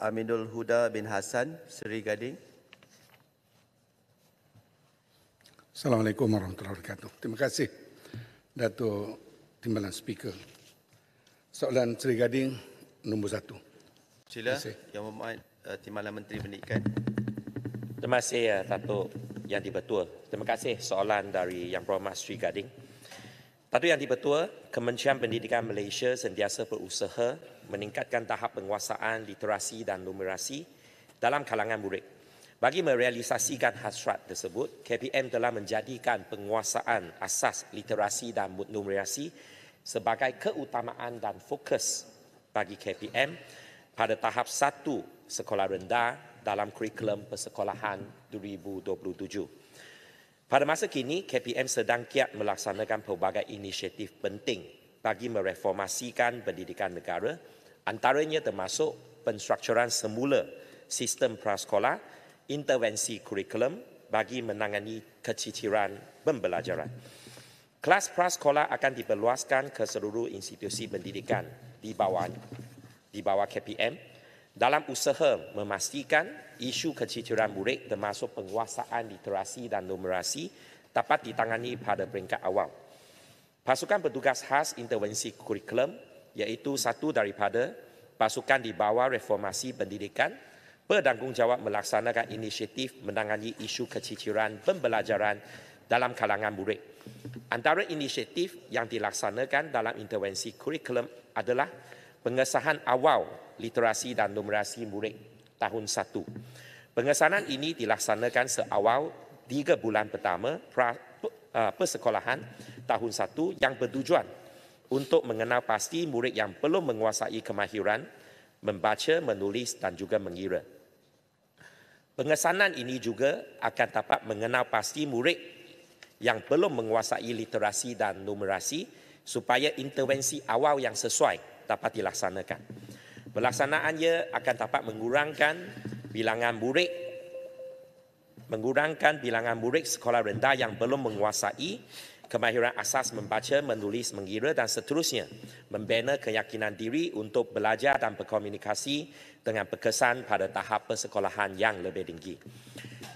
Aminul Huda bin Hasan Seri Gading. Assalamualaikum warahmatullahi wabarakatuh. Terima kasih Dato Timbalan Speaker. Soalan Seri Gading nombor satu. Sila Yang Berhormat eh, Timbalan Menteri Pendidikan. Terima kasih ya eh, Dato Yang Dipertua. Terima kasih soalan dari Yang Berhormat Seri Gading. Dato Yang Dipertua, Kementerian Pendidikan Malaysia sentiasa berusaha meningkatkan tahap penguasaan literasi dan numerasi dalam kalangan murid. Bagi merealisasikan hasrat tersebut, KPM telah menjadikan penguasaan asas literasi dan numerasi sebagai keutamaan dan fokus bagi KPM pada tahap satu sekolah rendah dalam kurikulum persekolahan 2027. Pada masa kini, KPM sedang kiat melaksanakan pelbagai inisiatif penting bagi mereformasikan pendidikan negara Antaranya termasuk penstrukturan semula sistem prasekolah, intervensi kurikulum bagi menangani keciciran pembelajaran. Kelas prasekolah akan diperluaskan ke seluruh institusi pendidikan di bawah di bawah KPM dalam usaha memastikan isu keciciran murid termasuk penguasaan literasi dan numerasi dapat ditangani pada peringkat awal. Pasukan petugas khas intervensi kurikulum iaitu satu daripada pasukan di bawah reformasi pendidikan bertanggungjawab melaksanakan inisiatif menangani isu keciciran pembelajaran dalam kalangan murid. Antara inisiatif yang dilaksanakan dalam intervensi kurikulum adalah pengesahan awal literasi dan numerasi murid tahun 1. Pengesahan ini dilaksanakan seawal 3 bulan pertama pra, ah, persekolahan tahun 1 yang bertujuan untuk mengenal pasti murid yang belum menguasai kemahiran membaca, menulis dan juga mengira. Pengesanan ini juga akan dapat mengenal pasti murid yang belum menguasai literasi dan numerasi supaya intervensi awal yang sesuai dapat dilaksanakan. Pelaksanaannya akan dapat mengurangkan bilangan murid mengurangkan bilangan murid sekolah rendah yang belum menguasai kemahiran asas membaca, menulis, mengira dan seterusnya membina keyakinan diri untuk belajar dan berkomunikasi dengan berkesan pada tahap persekolahan yang lebih tinggi.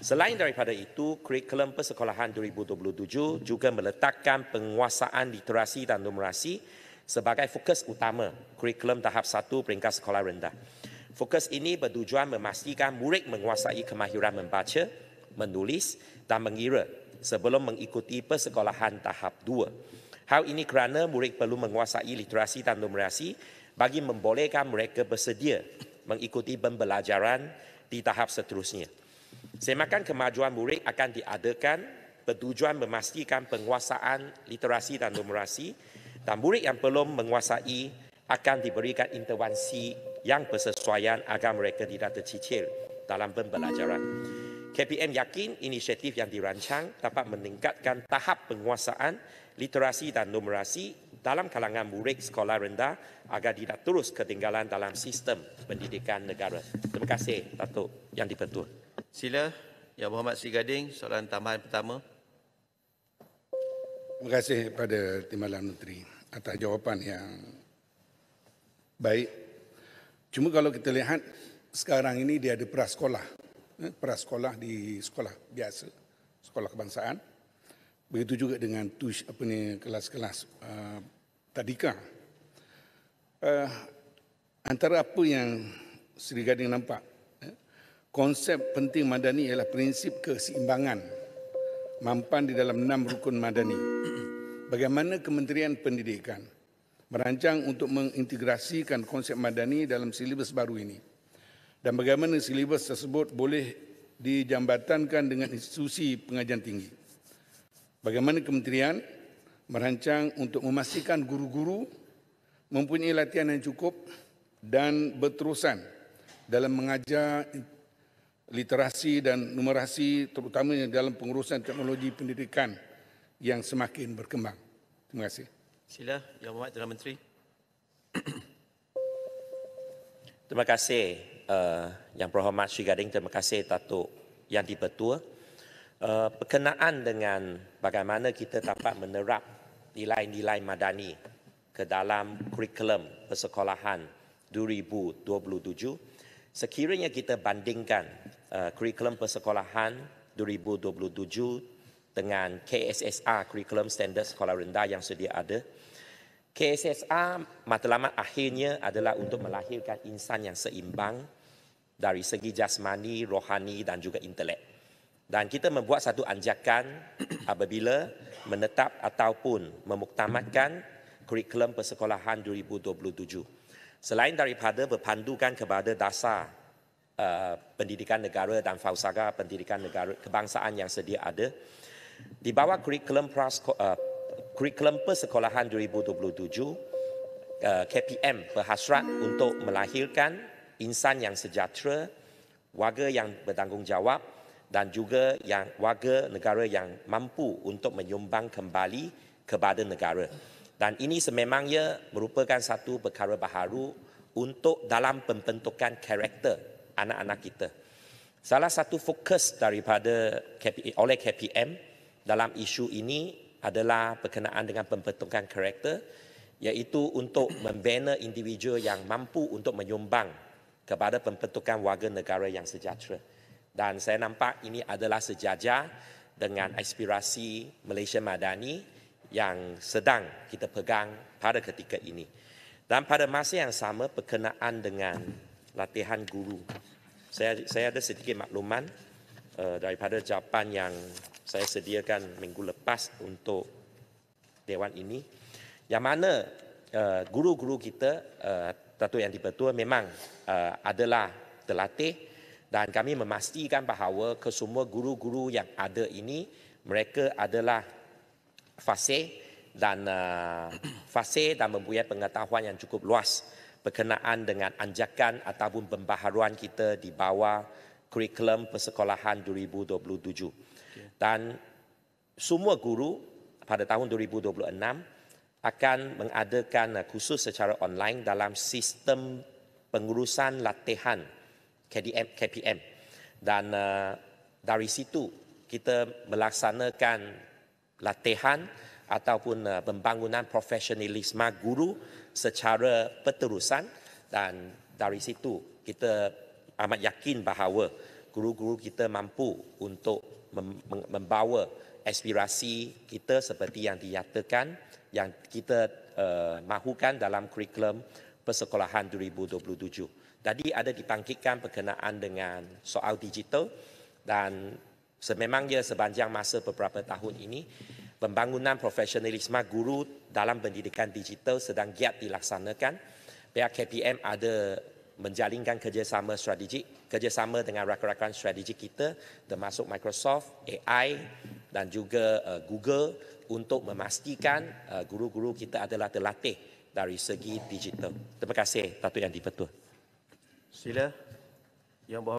Selain daripada itu, kurikulum persekolahan 2027 juga meletakkan penguasaan literasi dan numerasi sebagai fokus utama kurikulum tahap 1 peringkat sekolah rendah. Fokus ini bertujuan memastikan murid menguasai kemahiran membaca, menulis dan mengira sebelum mengikuti persekolahan tahap dua, Hal ini kerana murid perlu menguasai literasi dan numerasi bagi membolehkan mereka bersedia mengikuti pembelajaran di tahap seterusnya. Semakan kemajuan murid akan diadakan bertujuan memastikan penguasaan literasi dan numerasi dan murid yang belum menguasai akan diberikan intervensi yang bersesuaian agar mereka tidak tercicir dalam pembelajaran. KPM yakin inisiatif yang dirancang dapat meningkatkan tahap penguasaan literasi dan numerasi dalam kalangan murid sekolah rendah agar tidak terus ketinggalan dalam sistem pendidikan negara. Terima kasih Datuk Yang Dipertua. Sila Yang Muhammad Sigading, soalan tambahan pertama. Terima kasih kepada Timbalan Menteri atas jawapan yang baik. Cuma kalau kita lihat sekarang ini dia ada prasekolah sekolah Eh, prasekolah di sekolah biasa, sekolah kebangsaan. Begitu juga dengan tush, apa ni, kelas-kelas uh, tadika. Uh, antara apa yang Sri Gading nampak, eh, konsep penting madani ialah prinsip keseimbangan mampan di dalam enam rukun madani. Bagaimana Kementerian Pendidikan merancang untuk mengintegrasikan konsep madani dalam silibus baru ini dan bagaimana silibus tersebut boleh dijambatankan dengan institusi pengajian tinggi. Bagaimana kementerian merancang untuk memastikan guru-guru mempunyai latihan yang cukup dan berterusan dalam mengajar literasi dan numerasi terutamanya dalam pengurusan teknologi pendidikan yang semakin berkembang. Terima kasih. Sila, Yang Berhormat Tuan Menteri. Terima kasih uh, Yang Berhormat Sri Gading, terima kasih Datuk Yang Dipertua. Uh, eh, berkenaan dengan bagaimana kita dapat menerap nilai-nilai madani ke dalam kurikulum persekolahan 2027, sekiranya kita bandingkan uh, kurikulum persekolahan 2027 dengan KSSR, Kurikulum Standard Sekolah Rendah yang sedia ada, KSSA matlamat akhirnya adalah untuk melahirkan insan yang seimbang dari segi jasmani, rohani dan juga intelek. Dan kita membuat satu anjakan apabila menetap ataupun memuktamadkan kurikulum persekolahan 2027. Selain daripada berpandukan kepada dasar uh, pendidikan negara dan fausaga pendidikan negara kebangsaan yang sedia ada, di bawah kurikulum pras, eh, kurikulum persekolahan 2027 uh, KPM berhasrat untuk melahirkan insan yang sejahtera, warga yang bertanggungjawab dan juga yang warga negara yang mampu untuk menyumbang kembali kepada negara. Dan ini sememangnya merupakan satu perkara baharu untuk dalam pembentukan karakter anak-anak kita. Salah satu fokus daripada KP, oleh KPM dalam isu ini adalah berkenaan dengan pembentukan karakter iaitu untuk membina individu yang mampu untuk menyumbang kepada pembentukan warga negara yang sejahtera. Dan saya nampak ini adalah sejajar dengan aspirasi Malaysia Madani yang sedang kita pegang pada ketika ini. Dan pada masa yang sama berkenaan dengan latihan guru. Saya, saya ada sedikit makluman uh, daripada jawapan yang saya sediakan minggu lepas untuk dewan ini yang mana eh, guru-guru uh, kita uh, Datuk Yang Dipertua memang uh, adalah terlatih dan kami memastikan bahawa kesemua guru-guru yang ada ini mereka adalah fasih dan uh, fasih dan mempunyai pengetahuan yang cukup luas berkenaan dengan anjakan ataupun pembaharuan kita di bawah kurikulum persekolahan 2027. Dan semua guru pada tahun 2026 akan mengadakan eh, kursus secara online dalam sistem pengurusan latihan KDM, KPM. Dan eh, dari situ kita melaksanakan latihan ataupun eh, pembangunan profesionalisme guru secara berterusan dan dari situ kita amat yakin bahawa guru-guru kita mampu untuk membawa aspirasi kita seperti yang dinyatakan yang kita uh, mahukan dalam kurikulum persekolahan 2027. Tadi ada dipangkitkan berkenaan dengan soal digital dan sememangnya sepanjang masa beberapa tahun ini pembangunan profesionalisme guru dalam pendidikan digital sedang giat dilaksanakan. Pihak KPM ada menjalinkan kerjasama strategik, kerjasama dengan rakan-rakan strategik kita termasuk Microsoft, AI dan juga uh, Google untuk memastikan uh, guru-guru kita adalah terlatih dari segi digital. Terima kasih Datuk Yang di Sila. Yang bawah.